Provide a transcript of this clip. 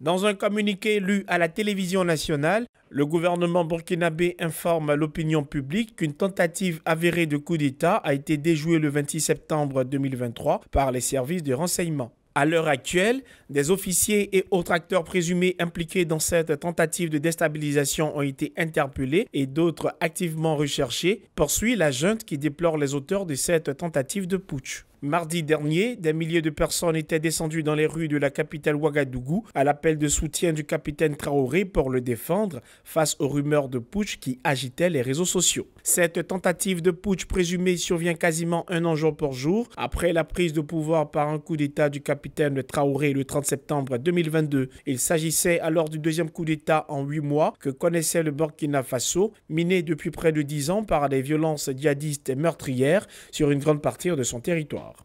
Dans un communiqué lu à la télévision nationale, le gouvernement burkinabé informe l'opinion publique qu'une tentative avérée de coup d'État a été déjouée le 26 septembre 2023 par les services de renseignement. À l'heure actuelle, des officiers et autres acteurs présumés impliqués dans cette tentative de déstabilisation ont été interpellés et d'autres activement recherchés, poursuit la junte qui déplore les auteurs de cette tentative de putsch. Mardi dernier, des milliers de personnes étaient descendues dans les rues de la capitale Ouagadougou à l'appel de soutien du capitaine Traoré pour le défendre face aux rumeurs de putsch qui agitaient les réseaux sociaux. Cette tentative de putsch présumée survient quasiment un an jour pour jour après la prise de pouvoir par un coup d'État du capitaine capitaine Traoré le 30 septembre 2022. Il s'agissait alors du deuxième coup d'État en huit mois que connaissait le Burkina Faso, miné depuis près de dix ans par des violences djihadistes et meurtrières sur une grande partie de son territoire.